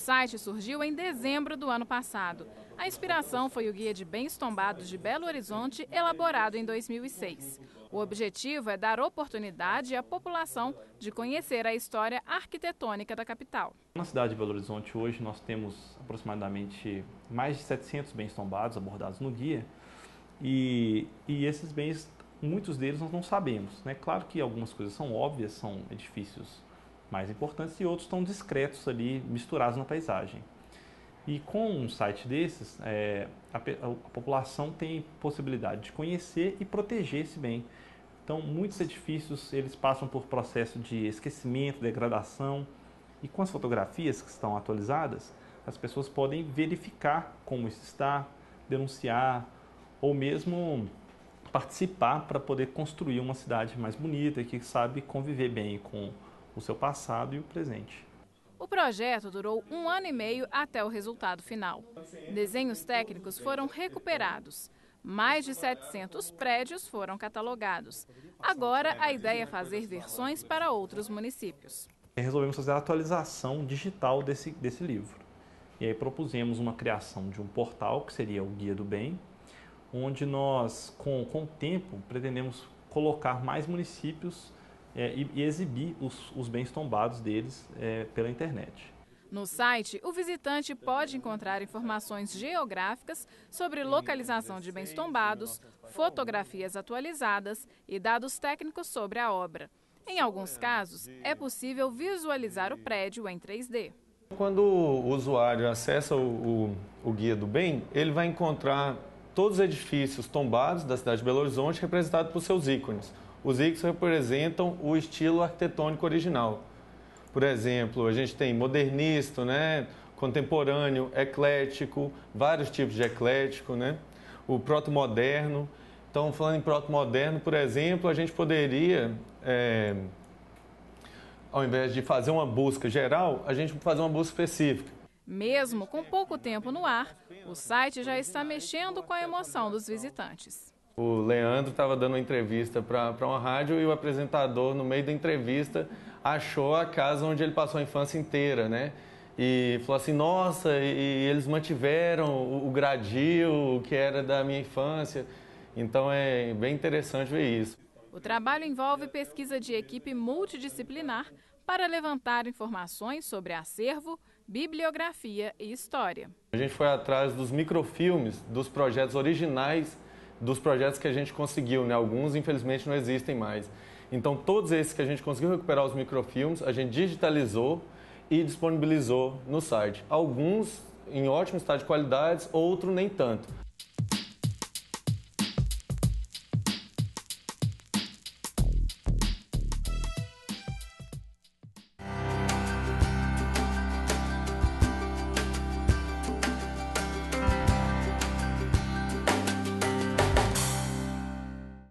site surgiu em dezembro do ano passado. A inspiração foi o Guia de Bens Tombados de Belo Horizonte, elaborado em 2006. O objetivo é dar oportunidade à população de conhecer a história arquitetônica da capital. Na cidade de Belo Horizonte, hoje, nós temos aproximadamente mais de 700 bens tombados abordados no guia. E, e esses bens, muitos deles nós não sabemos. Né? Claro que algumas coisas são óbvias, são edifícios mais importantes e outros estão discretos ali, misturados na paisagem. E com um site desses, é, a, a, população tem possibilidade de conhecer e proteger esse bem. Então, muitos edifícios eles passam por processo de esquecimento, degradação, e com as fotografias que estão atualizadas, as pessoas podem verificar como isso está, denunciar ou mesmo participar para poder construir uma cidade mais bonita que sabe conviver bem com o seu passado e o presente. O projeto durou um ano e meio até o resultado final. Desenhos técnicos foram recuperados. Mais de 700 prédios foram catalogados. Agora, a ideia é fazer versões para outros municípios. É, resolvemos fazer a atualização digital desse, desse livro. E aí propusemos uma criação de um portal, que seria o Guia do Bem, onde nós, com, com o tempo, pretendemos colocar mais municípios é, e, e, exibir os, os, bens tombados deles é, pela internet. No site, o visitante pode encontrar informações geográficas sobre localização de bens tombados, fotografias atualizadas e dados técnicos sobre a obra. Em alguns casos, é possível visualizar o prédio em 3D. Quando o usuário acessa o, o, o guia do bem, ele vai encontrar todos os edifícios tombados da cidade de Belo Horizonte representados por seus ícones os X representam o estilo arquitetônico original. Por exemplo, a gente tem modernista, né? contemporâneo, eclético, vários tipos de eclético, né? o proto-moderno. Então, falando em proto-moderno, por exemplo, a gente poderia, é, ao invés de fazer uma busca geral, a gente fazer uma busca específica. Mesmo com pouco tempo no ar, o site já está mexendo com a emoção dos visitantes o Leandro estava dando uma entrevista para uma rádio e o apresentador, no meio da entrevista, achou a casa onde ele passou a infância inteira, né? E falou assim, nossa, e, e eles mantiveram o, o gradil que era da minha infância. Então é bem interessante ver isso. O trabalho envolve pesquisa de equipe multidisciplinar para levantar informações sobre acervo, bibliografia e história. A gente foi atrás dos microfilmes dos projetos originais dos projetos que a gente conseguiu, né? Alguns infelizmente não existem mais. Então todos esses que a gente conseguiu recuperar os microfilmes, a gente digitalizou e disponibilizou no site. Alguns em ótimo estado de qualidade, outros nem tanto.